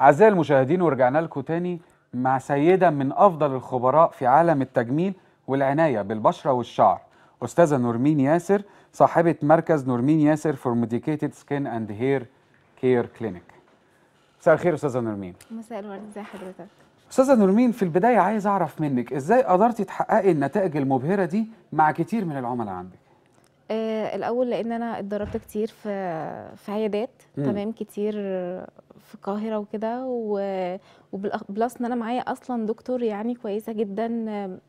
أعزائي المشاهدين ورجعنا لكم تاني مع سيدة من أفضل الخبراء في عالم التجميل والعناية بالبشرة والشعر أستاذة نورمين ياسر صاحبة مركز نورمين ياسر فور ميديكيتد سكين أند هير كير كلينيك مساء الخير أستاذة نورمين مساء الورد ازي حضرتك أستاذة نورمين في البداية عايز أعرف منك إزاي قدرتي تحققي النتائج المبهرة دي مع كتير من العملاء عندك آه الاول لان انا اتدربت كتير في في عيادات تمام كتير في القاهره وكده وبلس ان انا معايا اصلا دكتور يعني كويسه جدا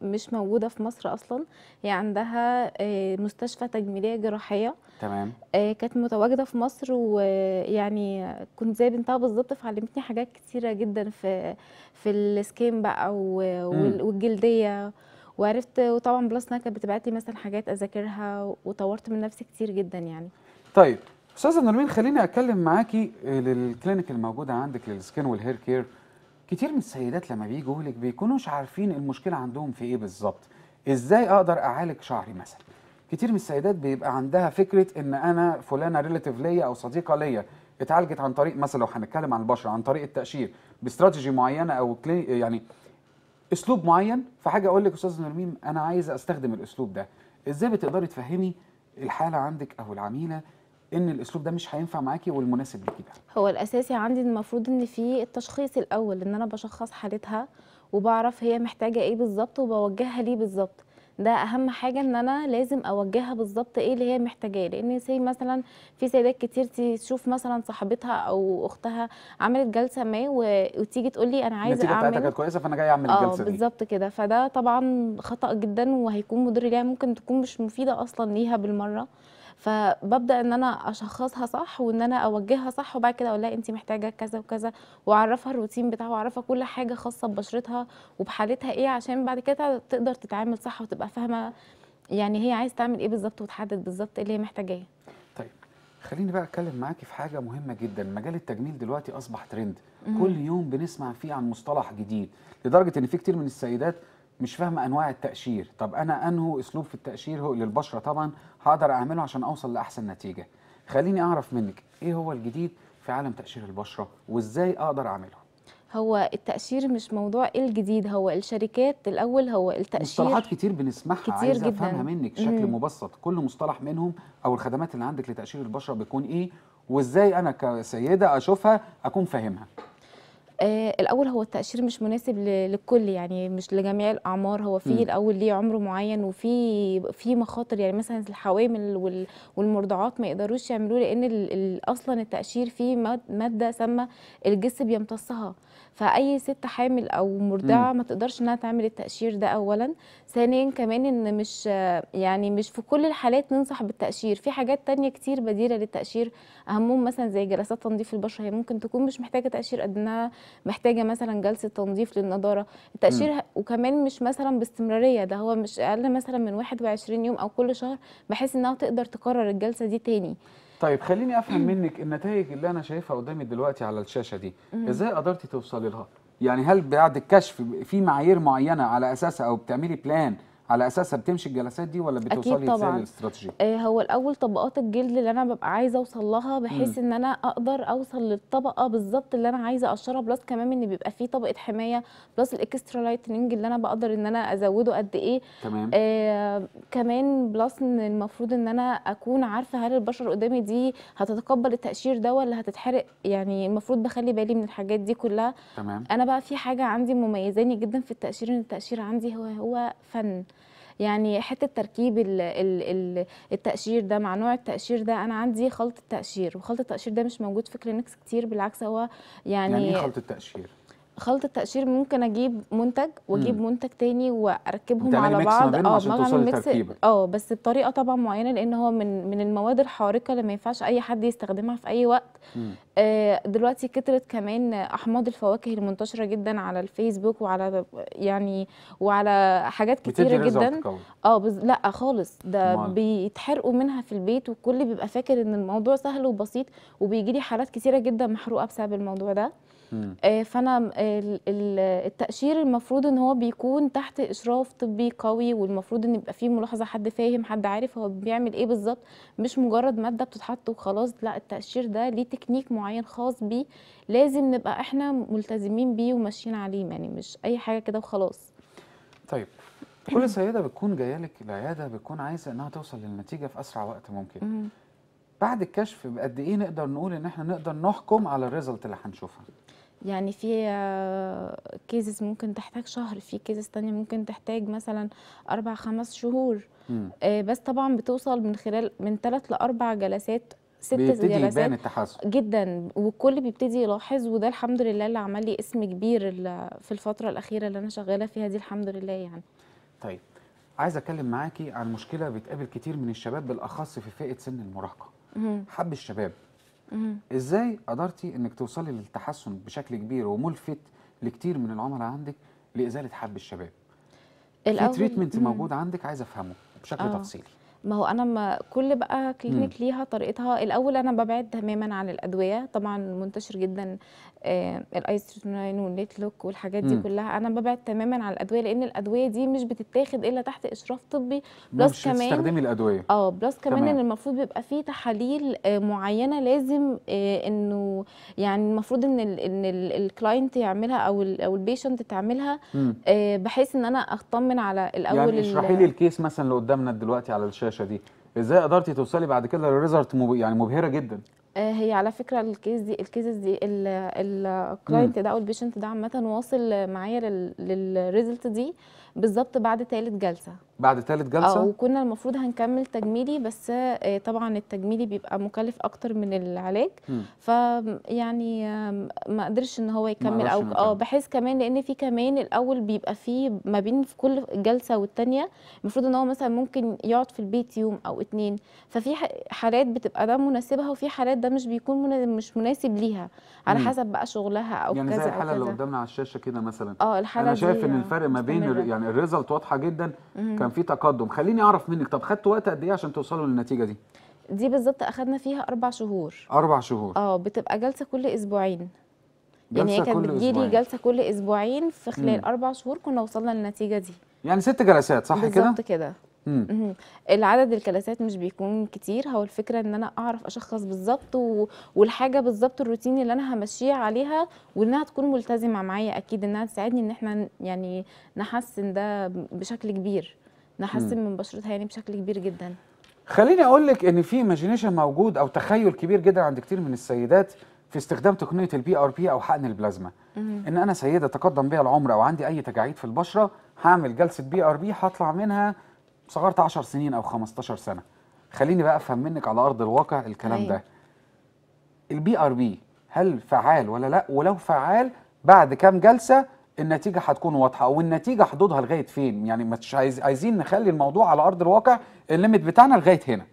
مش موجوده في مصر اصلا هي عندها آه مستشفى تجميليه جراحيه تمام آه كانت متواجده في مصر ويعني كنت زي بنتها بالظبط فعلمتني حاجات كتيره جدا في في السكين بقى والجلديه وعرفت وطبعا بلس انها كانت بتبعت لي مثلا حاجات اذاكرها وطورت من نفسي كتير جدا يعني طيب استاذه نرمين خليني اتكلم معاكي آه، للكلينيك الموجوده عندك للسكين والهير كير كتير من السيدات لما بيجوا لك بيكونوش عارفين المشكله عندهم في ايه بالظبط ازاي اقدر اعالج شعري مثلا كتير من السيدات بيبقى عندها فكره ان انا فلانه ريلاتيف ليا او صديقه ليا اتعالجت عن طريق مثلا لو هنتكلم عن البشره عن طريق التقشير باستراتيجي معينه او يعني اسلوب معين فحاجه اقول لك استاذ نرمين انا عايز استخدم الاسلوب ده ازاي بتقدري تفهمي الحاله عندك او العميله ان الاسلوب ده مش هينفع معاكي والمناسب ليكي ده هو الاساسي عندي المفروض ان في التشخيص الاول ان انا بشخص حالتها وبعرف هي محتاجه ايه بالظبط وبوجهها ليه بالظبط ده اهم حاجه ان انا لازم اوجهها بالظبط ايه اللي هي محتاجاه لان سي مثلا في سيدات كتير تشوف مثلا صاحبتها او اختها عملت جلسه ما وتيجي تقول لي انا عايزه اعمل كانت كويسه فانا جاي اعمل آه، الجلسه دي اه بالظبط كده فده طبعا خطا جدا وهيكون مضر ليها ممكن تكون مش مفيده اصلا ليها بالمره فببدا ان انا اشخصها صح وان انا اوجهها صح وبعد كده اقول لها انت محتاجه كذا وكذا واعرفها الروتين بتاعها واعرفها كل حاجه خاصه ببشرتها وبحالتها ايه عشان بعد كده تقدر تتعامل صح وتبقى فاهمه يعني هي عايز تعمل ايه بالظبط وتحدد بالظبط ايه اللي هي محتاجاه طيب خليني بقى اتكلم معاكي في حاجه مهمه جدا مجال التجميل دلوقتي اصبح ترند كل يوم بنسمع فيه عن مصطلح جديد لدرجه ان في كتير من السيدات مش فاهمه انواع التقشير طب انا انه اسلوب في التقشير هو للبشره طبعا هقدر اعمله عشان اوصل لاحسن نتيجه خليني اعرف منك ايه هو الجديد في عالم تقشير البشره وازاي اقدر اعمله هو التقشير مش موضوع ايه الجديد هو الشركات الاول هو التقشير مصطلحات كتير بنسمعها كتير عايزه جداً. افهمها منك بشكل مبسط كل مصطلح منهم او الخدمات اللي عندك لتقشير البشره بيكون ايه وازاي انا كسيده اشوفها اكون فاهمها آه الاول هو التاشير مش مناسب للكل يعني مش لجميع الاعمار هو في الاول ليه عمر معين وفي في مخاطر يعني مثلا الحوامل والمرضعات ما يقدروش يعملوه لان اصلا التاشير فيه ماده سامه الجس بيمتصها فاي ست حامل او مرضعه ما تقدرش انها تعمل التاشير ده اولا ثانيا كمان ان مش يعني مش في كل الحالات ننصح بالتاشير في حاجات تانية كتير بديله للتاشير هموم مثلا زي جلسات تنظيف البشره هي ممكن تكون مش محتاجه تاشير قد انها محتاجه مثلا جلسه تنظيف للنضاره التاشير وكمان مش مثلا باستمراريه ده هو مش اقل مثلا من 21 يوم او كل شهر بحيث انها تقدر تكرر الجلسه دي تاني طيب خليني افهم منك النتائج اللي انا شايفها قدامي دلوقتي على الشاشه دي ازاي قدرتي توصلي لها يعني هل بعد الكشف في معايير معينه على اساسها او بتعملي بلان على اساسها بتمشي الجلسات دي ولا بتوصلي ازاي للاستراتيجيه آه، هو الاول طبقات الجلد اللي انا ببقى عايزه اوصل لها بحيث م. ان انا اقدر اوصل للطبقه بالظبط اللي انا عايزه اقشرها بلس كمان ان بيبقى فيه طبقه حمايه بلس الاكسترا لايتنينج اللي انا بقدر ان انا ازوده قد ايه تمام آه كمان بلس ان المفروض ان انا اكون عارفه هل البشره قدامي دي هتتقبل التقشير ده ولا هتتحرق يعني المفروض بخلي بالي من الحاجات دي كلها تمام انا بقى في حاجه عندي مميزاني جدا في التقشير ان التقشير عندي هو هو فن يعني حته تركيب الـ الـ التقشير ده مع نوع التقشير ده انا عندي خلط التقشير وخلط التقشير ده مش موجود في كلينكس كتير بالعكس هو يعني يعني ايه خلط التقشير خلطه تقشير ممكن اجيب منتج واجيب مم. منتج تاني واركبهم على بعض اه بعمل ميكس اه بس بطريقه طبعا معينه لان هو من من المواد الحارقه اللي ما ينفعش اي حد يستخدمها في اي وقت آه دلوقتي كترت كمان احماض الفواكه المنتشره جدا على الفيسبوك وعلى يعني وعلى حاجات كتيره جدا اه بز... لا خالص ده مال. بيتحرقوا منها في البيت والكل بيبقى فاكر ان الموضوع سهل وبسيط وبيجي لي حالات كتيره جدا محروقه بسبب الموضوع ده آه، فانا التاشير المفروض ان هو بيكون تحت اشراف طبي قوي والمفروض ان يبقى فيه ملاحظه حد فاهم حد عارف هو بيعمل ايه بالظبط مش مجرد ماده بتتحط وخلاص لا التاشير ده ليه تكنيك معين خاص بيه لازم نبقى احنا ملتزمين بيه وماشيين عليه يعني مش اي حاجه كده وخلاص طيب كل سيده بتكون جايه لك العياده بتكون عايزه انها توصل للنتيجه في اسرع وقت ممكن بعد الكشف بقد ايه نقدر نقول ان احنا نقدر نحكم على الريزلت اللي هنشوفها يعني في كيزز آه، ممكن تحتاج شهر في كيزز تانية ممكن تحتاج مثلا أربع خمس شهور مم. آه، بس طبعا بتوصل من خلال من ثلاث لأربع جلسات ست بيبتدي يبان التحسن جدا والكل بيبتدي يلاحظ وده الحمد لله اللي عمل لي اسم كبير في الفتره الاخيره اللي انا شغاله فيها دي الحمد لله يعني طيب عايز اتكلم معاكي عن مشكله بتقابل كتير من الشباب بالاخص في فئه سن المراهقه حب الشباب ازاي قدرتي انك توصلي للتحسن بشكل كبير وملفت لكتير من العملاء عندك لازاله حب الشباب في تريتمنت موجود عندك عايز افهمه بشكل آه. تفصيلي ما هو انا ما كل بقى كلينيك ليها طريقتها الاول انا ببعد تماما عن الادويه طبعا منتشر جدا والنت آه، لوك والحاجات دي م. كلها انا ببعد تماما عن الادويه لان الادويه دي مش بتتاخد الا تحت اشراف طبي بلس مش كمان بتستخدمي الادويه اه بلس كمان ان المفروض بيبقى فيه تحاليل آه، معينه لازم آه، انه يعني المفروض ان الـ ان الكلاينت يعملها او الـ او البيشنت تعملها بحيث ان انا اطمن على الاول يعني اشرحي لي الكيس مثلا اللي قدامنا دلوقتي على الشاشه الشاشه دي ازاي قدرتي توصلي بعد كده للريزلت مب... يعني مبهره جدا آه، هي على فكره الكيس دي الكيس دي الكلاينت ده او البيشنت ده عامه واصل معايا للريزلت دي بالظبط بعد ثالث جلسه بعد ثالث جلسه اه وكنا المفروض هنكمل تجميلي بس آه، طبعا التجميلي بيبقى مكلف اكتر من العلاج ف يعني ما قدرش ان هو يكمل او اه بحيث كمان لان في كمان الاول بيبقى فيه ما بين في كل جلسه والثانيه المفروض ان هو مثلا ممكن يقعد في البيت يوم او اتنين ففي حالات بتبقى ده مناسبها وفي حالات ده مش بيكون مش مناسب ليها على حسب بقى شغلها او يعني كذا يعني زي الحاله اللي قدامنا على الشاشه كده مثلا اه الحاله انا شايف ان الفرق ما بين يعني يعني الريزلت واضحه جدا كان في تقدم خليني اعرف منك طب خدت وقت قد ايه عشان توصلوا للنتيجه دي دي بالظبط اخدنا فيها اربع شهور اربع شهور اه بتبقى جلسه كل اسبوعين يعني هي كانت بتجيلي جلسه كل اسبوعين في خلال مم. اربع شهور كنا وصلنا للنتيجه دي يعني ست جلسات صح كده بالظبط كده العدد الكلاسات مش بيكون كتير هو الفكره ان انا اعرف اشخص بالظبط و... والحاجه بالظبط الروتين اللي انا همشيه عليها وانها تكون ملتزمه معايا اكيد انها تساعدني ان احنا يعني نحسن ده بشكل كبير نحسن من بشرتها يعني بشكل كبير جدا خليني اقول لك ان في ايماجينيشن موجود او تخيل كبير جدا عند كتير من السيدات في استخدام تقنيه البي ار بي او حقن البلازما ان انا سيده تقدم بيها العمر او عندي اي تجاعيد في البشره هعمل جلسه بي ار بي هطلع منها صغرت 10 سنين او 15 سنه خليني بقى افهم منك على ارض الواقع الكلام أيه. ده البي ار بي هل فعال ولا لا ولو فعال بعد كام جلسه النتيجه هتكون واضحه والنتيجه حدودها لغايه فين يعني مش عايز عايزين نخلي الموضوع على ارض الواقع الليميت بتاعنا لغايه هنا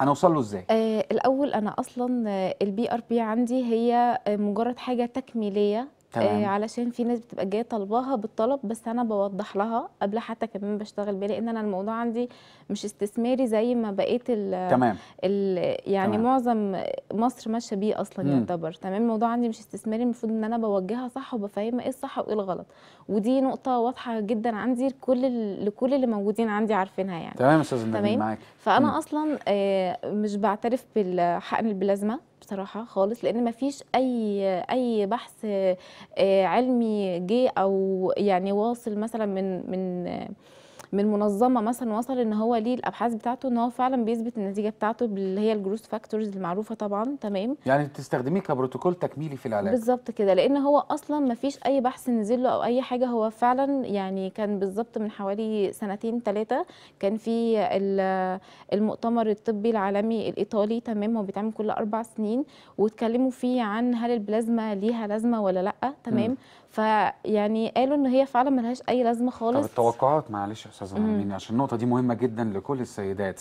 هنوصل له ازاي آه الاول انا اصلا البي ار بي عندي هي آه، مجرد حاجه تكميليه تمام. آه، علشان في ناس بتبقى جايه طالباها بالطلب بس انا بوضح لها قبل حتى كمان بشتغل بيه لان انا الموضوع عندي مش استثماري زي ما بقيه ال تمام ال يعني تمام. معظم مصر ماشيه بيه اصلا مم. يعتبر تمام الموضوع عندي مش استثماري المفروض ان انا بوجهها صح وبفهمها ايه الصح وايه الغلط ودي نقطه واضحه جدا عندي لكل لكل اللي موجودين عندي عارفينها يعني تمام يا استاذ تمام معاك. فانا مم. اصلا آه، مش بعترف بالحقن البلازما بصراحه خالص لان ما فيش اي اي بحث آه، علمي جه او يعني واصل مثلا من من من منظمه مثلا وصل ان هو ليه الابحاث بتاعته ان هو فعلا بيثبت النتيجه بتاعته اللي هي الجروس فاكتورز المعروفه طبعا تمام يعني بتستخدميه كبروتوكول تكميلي في العلاج بالظبط كده لان هو اصلا ما فيش اي بحث نزل له او اي حاجه هو فعلا يعني كان بالظبط من حوالي سنتين ثلاثه كان في المؤتمر الطبي العالمي الايطالي تمام هو بيتعمل كل اربع سنين واتكلموا فيه عن هل البلازما ليها لازمه ولا لا تمام م. فيعني قالوا ان هي فعلا ملهاش اي لازمه خالص طب التوقعات معلش يا استاذه منى عشان النقطه دي مهمه جدا لكل السيدات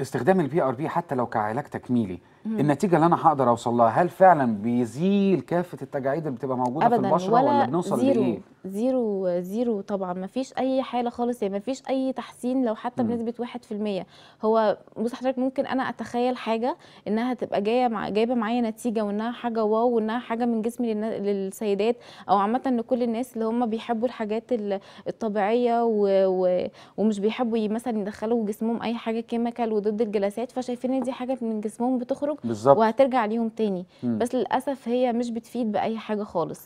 استخدام البي ار بي حتى لو كعلاج تكميلي النتيجه اللي انا هقدر اوصل لها هل فعلا بيزيل كافه التجاعيد اللي بتبقى موجوده أبداً في البشره ولا, ولا بنوصل زيرو لايه زيرو زيرو طبعا ما فيش اي حاله خالص يعني ما فيش اي تحسين لو حتى بنسبه 1% هو بص حضرتك ممكن انا اتخيل حاجه انها تبقى جايه مع جايبه معايا نتيجه وانها حاجه واو وانها حاجه من جسمي للسيدات او عامه لكل الناس اللي هم بيحبوا الحاجات الطبيعيه و... و... ومش بيحبوا مثلا يدخلوا جسمهم اي حاجه كيميكال وضد الجلسات فشايفين ان دي حاجه من جسمهم بتخرج هتخرج بالزبط. وهترجع ليهم تاني مم. بس للاسف هي مش بتفيد باي حاجه خالص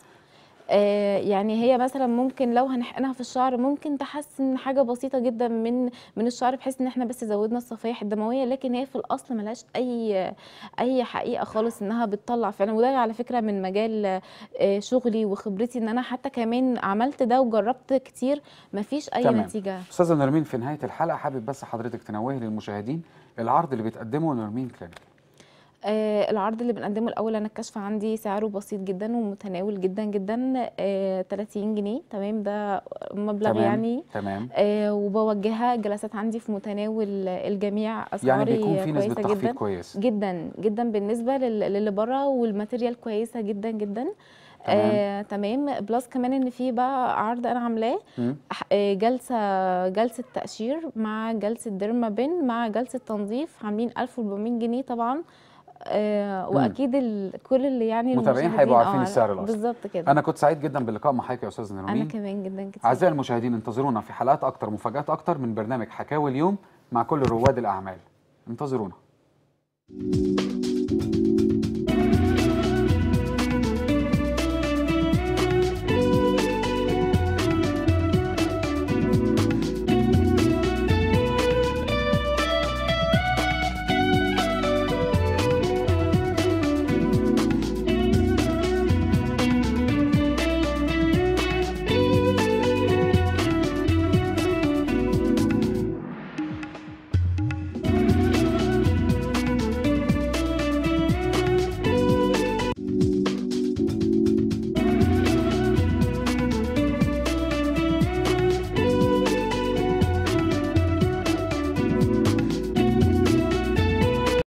آه يعني هي مثلا ممكن لو هنحقنها في الشعر ممكن تحسن حاجه بسيطه جدا من من الشعر بحيث ان احنا بس زودنا الصفائح الدمويه لكن هي في الاصل ملهاش اي اي حقيقه خالص انها بتطلع فعلا وده على فكره من مجال آه شغلي وخبرتي ان انا حتى كمان عملت ده وجربت كتير مفيش اي تمام. نتيجه استاذه نرمين في نهايه الحلقه حابب بس حضرتك تنوهي للمشاهدين العرض اللي بتقدمه نرمين كلينك آه العرض اللي بنقدمه الاول انا الكشف عندي سعره بسيط جدا ومتناول جدا جدا آه 30 جنيه تمام ده مبلغ تمام. يعني تمام آه وبوجهها الجلسات عندي في متناول الجميع اسعاري يعني بيكون في نسبه تخفيض جداً كويس جدا جدا بالنسبه للي بره والماتيريال كويسه جدا جدا تمام. آه، تمام بلس كمان ان في بقى عرض انا عاملاه آه، جلسه جلسه تقشير مع جلسه ديرما بن مع جلسه تنظيف عاملين 1400 جنيه طبعا آه، واكيد كل اللي يعني المتابعين هيبقوا عارفين آه، السعر الاصلي بالظبط كده انا كنت سعيد جدا باللقاء مع حضرتك يا استاذ نرمين انا كمان جدا كتير اعزائي المشاهدين انتظرونا في حلقات اكتر مفاجات اكتر من برنامج حكاوي اليوم مع كل رواد الاعمال انتظرونا